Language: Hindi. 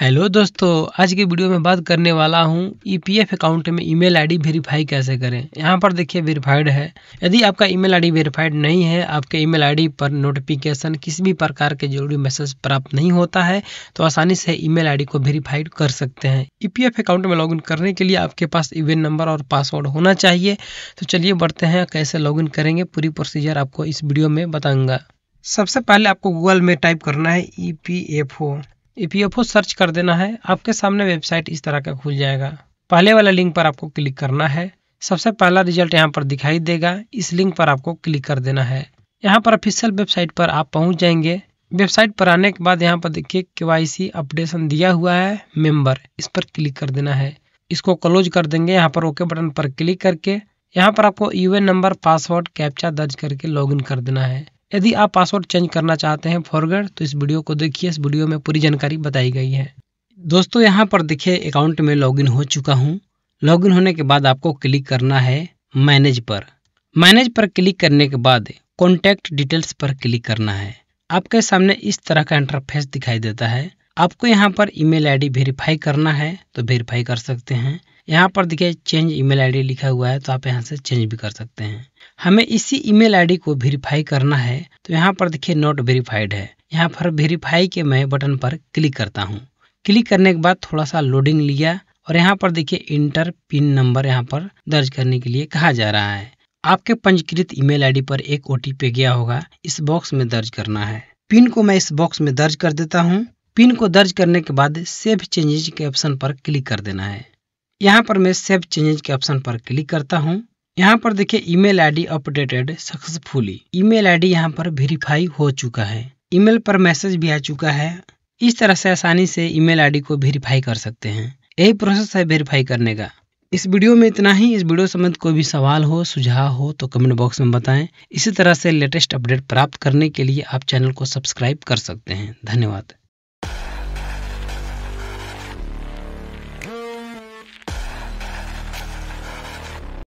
हेलो दोस्तों आज की वीडियो में बात करने वाला हूं ईपीएफ e अकाउंट में ईमेल आईडी वेरीफाई कैसे करें यहां पर देखिए वेरीफाइड है यदि आपका ईमेल आईडी वेरीफाइड नहीं है आपके ईमेल आईडी पर नोटिफिकेशन किसी भी प्रकार के जरूरी मैसेज प्राप्त नहीं होता है तो आसानी से ईमेल आईडी को वेरीफाइड कर सकते हैं ई e अकाउंट में लॉग करने के लिए आपके पास ईवेन नंबर और पासवर्ड होना चाहिए तो चलिए बढ़ते हैं कैसे लॉग करेंगे पूरी प्रोसीजर आपको इस वीडियो में बताऊँगा सबसे पहले आपको गूगल में टाइप करना है E P F O EPFO search कर देना है आपके सामने वेबसाइट इस तरह का खुल जाएगा पहले वाला लिंक पर आपको क्लिक करना है सबसे पहला रिजल्ट यहाँ पर दिखाई देगा इस लिंक पर आपको क्लिक कर देना है यहाँ पर ऑफिशियल वेबसाइट पर आप पहुँच जाएंगे वेबसाइट पर आने के बाद यहाँ पर देखिए के अपडेशन दिया हुआ है मेंबर इस पर क्लिक कर देना है इसको क्लोज कर देंगे यहाँ पर ओके बटन पर क्लिक करके यहाँ पर आपको यूएन नंबर पासवर्ड कैप्चा दर्ज करके लॉगिन कर देना है यदि आप पासवर्ड चेंज करना चाहते हैं फॉरगर्ड तो इस वीडियो को देखिए इस वीडियो में पूरी जानकारी बताई गई है दोस्तों यहाँ पर देखिए अकाउंट में लॉगिन हो चुका हूँ लॉगिन होने के बाद आपको क्लिक करना है मैनेज पर मैनेज पर क्लिक करने के बाद कॉन्टैक्ट डिटेल्स पर क्लिक करना है आपके सामने इस तरह का इंटरफेस दिखाई देता है आपको यहाँ पर ईमेल आईडी वेरीफाई करना है तो वेरीफाई कर सकते हैं यहाँ पर देखिए चेंज ईमेल आईडी लिखा हुआ है तो आप यहाँ से चेंज भी कर सकते हैं हमें इसी ईमेल आईडी को वेरीफाई करना है तो यहाँ पर देखिए नॉट वेरीफाइड है यहाँ पर वेरीफाई के मैं बटन पर क्लिक करता हूँ क्लिक करने के बाद थोड़ा सा लोडिंग लिया और यहाँ पर देखिए इंटर पिन नंबर यहाँ पर दर्ज करने के लिए कहा जा रहा है आपके पंजीकृत ईमेल आईडी पर एक ओ गया होगा इस बॉक्स में दर्ज करना है पिन को मैं इस बॉक्स में दर्ज कर देता हूँ पिन को दर्ज करने के बाद सेव चेंजेज के ऑप्शन पर क्लिक कर देना है यहाँ पर मैं सेव चेंजेज के ऑप्शन पर क्लिक करता हूँ यहाँ पर देखिए email ID updated successfully email ID यहाँ पर वेरीफाई हो चुका है ईमेल पर मैसेज भी आ चुका है इस तरह से आसानी से ईमेल आईडी को वेरीफाई कर सकते हैं यही प्रोसेस है वेरीफाई करने का इस वीडियो में इतना ही इस वीडियो संबंध कोई भी सवाल हो सुझाव हो तो कमेंट बॉक्स में बताएं इसी तरह से लेटेस्ट अपडेट प्राप्त करने के लिए आप चैनल को सब्सक्राइब कर सकते हैं धन्यवाद